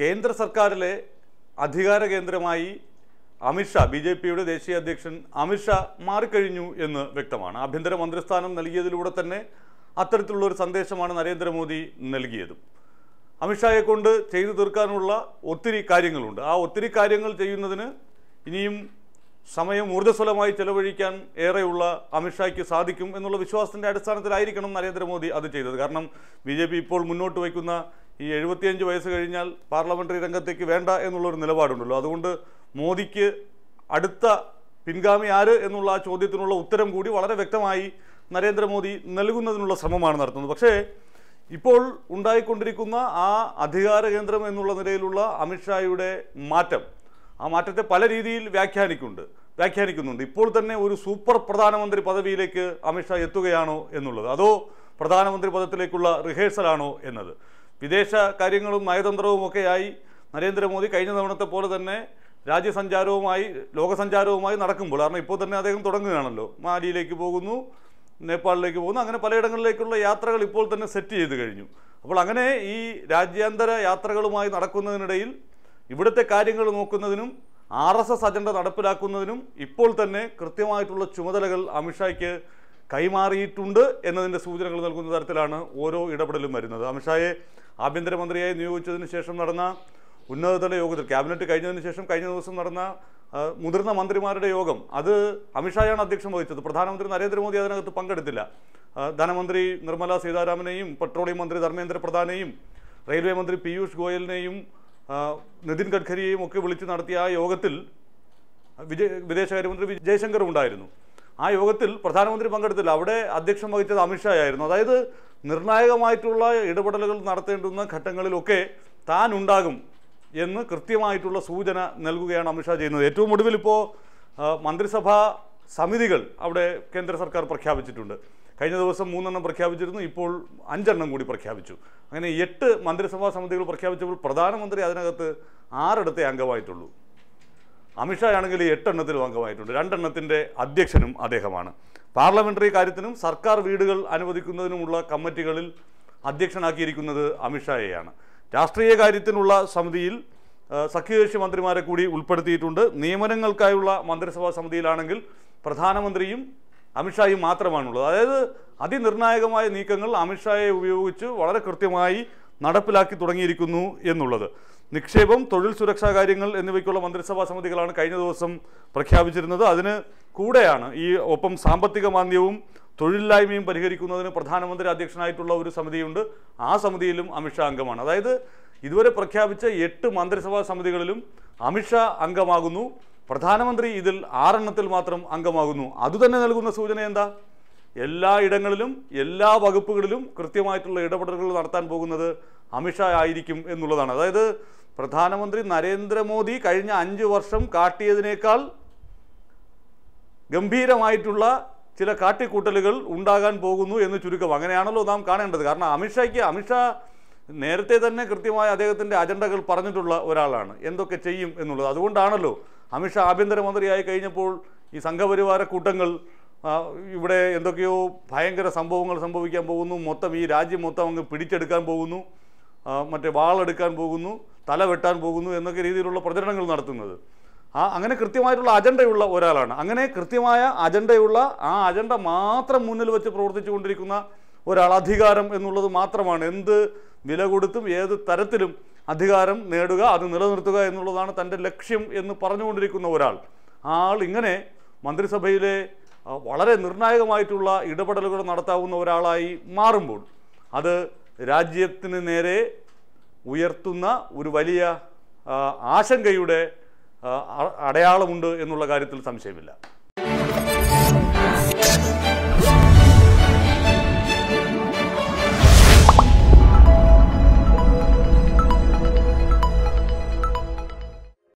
കേന്ദ്ര സർക്കാരിലെ അധികാര കേന്ദ്രമായി അമിത്ഷാ ബി ജെ പിയുടെ ദേശീയ അധ്യക്ഷൻ അമിത്ഷാ മാറിക്കഴിഞ്ഞു എന്ന് വ്യക്തമാണ് ആഭ്യന്തര മന്ത്രിസ്ഥാനം നൽകിയതിലൂടെ തന്നെ അത്തരത്തിലുള്ള ഒരു സന്ദേശമാണ് നരേന്ദ്രമോദി നൽകിയതും അമിത്ഷായെ കൊണ്ട് ചെയ്തു തീർക്കാനുള്ള ഒത്തിരി കാര്യങ്ങളുണ്ട് ആ ഒത്തിരി കാര്യങ്ങൾ ചെയ്യുന്നതിന് ഇനിയും സമയം ഊർജ്ജസ്വലമായി ചെലവഴിക്കാൻ ഏറെയുള്ള അമിത്ഷായ്ക്ക് സാധിക്കും എന്നുള്ള വിശ്വാസത്തിൻ്റെ അടിസ്ഥാനത്തിലായിരിക്കണം നരേന്ദ്രമോദി അത് ചെയ്തത് കാരണം ബി ഇപ്പോൾ മുന്നോട്ട് വയ്ക്കുന്ന ഈ എഴുപത്തിയഞ്ച് വയസ്സ് കഴിഞ്ഞാൽ പാർലമെന്ററി രംഗത്തേക്ക് വേണ്ട എന്നുള്ളൊരു നിലപാടുണ്ടല്ലോ അതുകൊണ്ട് മോദിക്ക് അടുത്ത പിൻഗാമി ആര് എന്നുള്ള ആ ചോദ്യത്തിനുള്ള ഉത്തരം കൂടി വളരെ വ്യക്തമായി നരേന്ദ്രമോദി നൽകുന്നതിനുള്ള ശ്രമമാണ് നടത്തുന്നത് പക്ഷേ ഇപ്പോൾ ഉണ്ടായിക്കൊണ്ടിരിക്കുന്ന ആ അധികാര കേന്ദ്രം എന്നുള്ള നിലയിലുള്ള അമിത്ഷായുടെ മാറ്റം ആ മാറ്റത്തെ പല രീതിയിൽ വ്യാഖ്യാനിക്കുന്നുണ്ട് വ്യാഖ്യാനിക്കുന്നുണ്ട് ഇപ്പോൾ തന്നെ ഒരു സൂപ്പർ പ്രധാനമന്ത്രി പദവിയിലേക്ക് അമിത്ഷാ എത്തുകയാണോ എന്നുള്ളത് അതോ പ്രധാനമന്ത്രി പദത്തിലേക്കുള്ള റിഹേഴ്സലാണോ എന്നത് വിദേശ കാര്യങ്ങളും ഒക്കെയായി നരേന്ദ്രമോദി കഴിഞ്ഞ തവണത്തെ പോലെ തന്നെ രാജ്യസഞ്ചാരവുമായി ലോകസഞ്ചാരവുമായി നടക്കുമ്പോൾ കാരണം ഇപ്പോൾ തന്നെ അദ്ദേഹം തുടങ്ങുകയാണല്ലോ മാലിയിലേക്ക് പോകുന്നു നേപ്പാളിലേക്ക് പോകുന്നു അങ്ങനെ പലയിടങ്ങളിലേക്കുള്ള യാത്രകൾ ഇപ്പോൾ തന്നെ സെറ്റ് ചെയ്ത് കഴിഞ്ഞു അപ്പോൾ അങ്ങനെ ഈ രാജ്യാന്തര യാത്രകളുമായി നടക്കുന്നതിനിടയിൽ ഇവിടുത്തെ കാര്യങ്ങൾ നോക്കുന്നതിനും ആർ എസ് എസ് അജണ്ട നടപ്പിലാക്കുന്നതിനും ഇപ്പോൾ തന്നെ കൃത്യമായിട്ടുള്ള ചുമതലകൾ അമിത്ഷായ്ക്ക് കൈമാറിയിട്ടുണ്ട് എന്നതിൻ്റെ സൂചനകൾ നൽകുന്ന തരത്തിലാണ് ഓരോ ഇടപെടലും വരുന്നത് അമിത്ഷായെ ആഭ്യന്തരമന്ത്രിയായി നിയോഗിച്ചതിന് ശേഷം നടന്ന ഉന്നതതല യോഗത്തിൽ ക്യാബിനറ്റ് കഴിഞ്ഞതിന് ശേഷം കഴിഞ്ഞ ദിവസം നടന്ന മുതിർന്ന മന്ത്രിമാരുടെ യോഗം അത് അമിത്ഷായാണ് അധ്യക്ഷം വഹിച്ചത് പ്രധാനമന്ത്രി നരേന്ദ്രമോദി അതിനകത്ത് പങ്കെടുത്തില്ല ധനമന്ത്രി നിർമ്മല സീതാരാമനെയും പെട്രോളിയം മന്ത്രി ധർമ്മേന്ദ്ര പ്രധാനെയും റെയിൽവേ മന്ത്രി പീയൂഷ് ഗോയലിനെയും നിതിൻ ഗഡ്കരിയെയും ഒക്കെ വിളിച്ച് നടത്തിയ ആ യോഗത്തിൽ വിജയ വിദേശകാര്യമന്ത്രി ജയശങ്കർ ഉണ്ടായിരുന്നു ആ യോഗത്തിൽ പ്രധാനമന്ത്രി പങ്കെടുത്തില്ല അവിടെ അധ്യക്ഷം വഹിച്ചത് അമിത്ഷായായിരുന്നു അതായത് നിർണായകമായിട്ടുള്ള ഇടപെടലുകൾ നടത്തേണ്ടുന്ന ഘട്ടങ്ങളിലൊക്കെ താൻ ഉണ്ടാകും എന്ന് കൃത്യമായിട്ടുള്ള സൂചന നൽകുകയാണ് അമിത്ഷാ ചെയ്യുന്നത് ഏറ്റവും ഒടുവിൽ ഇപ്പോൾ മന്ത്രിസഭാ സമിതികൾ അവിടെ കേന്ദ്ര സർക്കാർ പ്രഖ്യാപിച്ചിട്ടുണ്ട് കഴിഞ്ഞ ദിവസം മൂന്നെണ്ണം പ്രഖ്യാപിച്ചിരുന്നു ഇപ്പോൾ അഞ്ചെണ്ണം കൂടി പ്രഖ്യാപിച്ചു അങ്ങനെ എട്ട് മന്ത്രിസഭാ സമിതികൾ പ്രഖ്യാപിച്ചപ്പോൾ പ്രധാനമന്ത്രി അതിനകത്ത് ആറിടത്തെ അംഗമായിട്ടുള്ളൂ അമിത്ഷാ ആണെങ്കിൽ എട്ടെണ്ണത്തിൽ അംഗമായിട്ടുണ്ട് രണ്ടെണ്ണത്തിൻ്റെ അധ്യക്ഷനും അദ്ദേഹമാണ് പാർലമെൻ്ററി കാര്യത്തിനും സർക്കാർ വീടുകൾ അനുവദിക്കുന്നതിനുമുള്ള കമ്മിറ്റികളിൽ അധ്യക്ഷനാക്കിയിരിക്കുന്നത് അമിത്ഷായെയാണ് രാഷ്ട്രീയ കാര്യത്തിനുള്ള സമിതിയിൽ സഖ്യകക്ഷി മന്ത്രിമാരെ കൂടി ഉൾപ്പെടുത്തിയിട്ടുണ്ട് നിയമനങ്ങൾക്കായുള്ള മന്ത്രിസഭാ സമിതിയിലാണെങ്കിൽ പ്രധാനമന്ത്രിയും അമിത്ഷായും മാത്രമാണുള്ളത് അതായത് അതിനിർണായകമായ നീക്കങ്ങൾ അമിത്ഷായെ ഉപയോഗിച്ച് വളരെ കൃത്യമായി നടപ്പിലാക്കി തുടങ്ങിയിരിക്കുന്നു എന്നുള്ളത് നിക്ഷേപം തൊഴിൽ സുരക്ഷാ കാര്യങ്ങൾ എന്നിവയ്ക്കുള്ള മന്ത്രിസഭാ സമിതികളാണ് കഴിഞ്ഞ ദിവസം പ്രഖ്യാപിച്ചിരുന്നത് അതിന് കൂടെയാണ് ഈ ഒപ്പം സാമ്പത്തിക മാന്ദ്യവും തൊഴിലില്ലായ്മയും പരിഹരിക്കുന്നതിന് പ്രധാനമന്ത്രി അധ്യക്ഷനായിട്ടുള്ള ഒരു സമിതിയുണ്ട് ആ സമിതിയിലും അമിത്ഷാ അംഗമാണ് അതായത് ഇതുവരെ പ്രഖ്യാപിച്ച എട്ട് മന്ത്രിസഭാ സമിതികളിലും അമിത്ഷാ അംഗമാകുന്നു പ്രധാനമന്ത്രി ഇതിൽ ആറെണ്ണത്തിൽ മാത്രം അംഗമാകുന്നു അതുതന്നെ നൽകുന്ന സൂചന എന്താ എല്ലാ ഇടങ്ങളിലും എല്ലാ വകുപ്പുകളിലും കൃത്യമായിട്ടുള്ള ഇടപെടലുകൾ നടത്താൻ പോകുന്നത് അമിത്ഷാ ആയിരിക്കും എന്നുള്ളതാണ് അതായത് പ്രധാനമന്ത്രി നരേന്ദ്രമോദി കഴിഞ്ഞ അഞ്ച് വർഷം കാട്ടിയതിനേക്കാൾ ഗംഭീരമായിട്ടുള്ള ചില കാട്ടിക്കൂട്ടലുകൾ ഉണ്ടാകാൻ പോകുന്നു എന്ന് ചുരുക്കം അങ്ങനെയാണല്ലോ നാം കാണേണ്ടത് കാരണം അമിത്ഷായ്ക്ക് അമിത്ഷാ നേരത്തെ തന്നെ കൃത്യമായ അദ്ദേഹത്തിൻ്റെ അജണ്ടകൾ പറഞ്ഞിട്ടുള്ള ഒരാളാണ് എന്തൊക്കെ ചെയ്യും എന്നുള്ളത് അതുകൊണ്ടാണല്ലോ അമിത്ഷാ ആഭ്യന്തരമന്ത്രിയായി കഴിഞ്ഞപ്പോൾ ഈ സംഘപരിവാര കൂട്ടങ്ങൾ ഇവിടെ എന്തൊക്കെയോ ഭയങ്കര സംഭവങ്ങൾ സംഭവിക്കാൻ പോകുന്നു മൊത്തം ഈ രാജ്യം മൊത്തം അങ്ങ് പിടിച്ചെടുക്കാൻ പോകുന്നു മറ്റേ വാളെടുക്കാൻ പോകുന്നു തല വെട്ടാൻ പോകുന്നു എന്നൊക്കെ രീതിയിലുള്ള പ്രചരണങ്ങൾ നടത്തുന്നത് ആ അങ്ങനെ കൃത്യമായിട്ടുള്ള അജണ്ടയുള്ള ഒരാളാണ് അങ്ങനെ കൃത്യമായ അജണ്ടയുള്ള ആ അജണ്ട മാത്രം മുന്നിൽ വെച്ച് പ്രവർത്തിച്ചു കൊണ്ടിരിക്കുന്ന ഒരാൾ അധികാരം എന്നുള്ളത് മാത്രമാണ് എന്ത് വില കൊടുത്തും ഏത് തരത്തിലും അധികാരം നേടുക അത് നിലനിർത്തുക എന്നുള്ളതാണ് തൻ്റെ ലക്ഷ്യം എന്ന് പറഞ്ഞുകൊണ്ടിരിക്കുന്ന ഒരാൾ ആൾ ഇങ്ങനെ മന്ത്രിസഭയിലെ വളരെ നിർണായകമായിട്ടുള്ള ഇടപെടലുകൾ നടത്താവുന്ന ഒരാളായി മാറുമ്പോൾ അത് രാജ്യത്തിന് നേരെ ഉയർത്തുന്ന ഒരു വലിയ ആശങ്കയുടെ അടയാളമുണ്ട് എന്നുള്ള കാര്യത്തിൽ സംശയമില്ല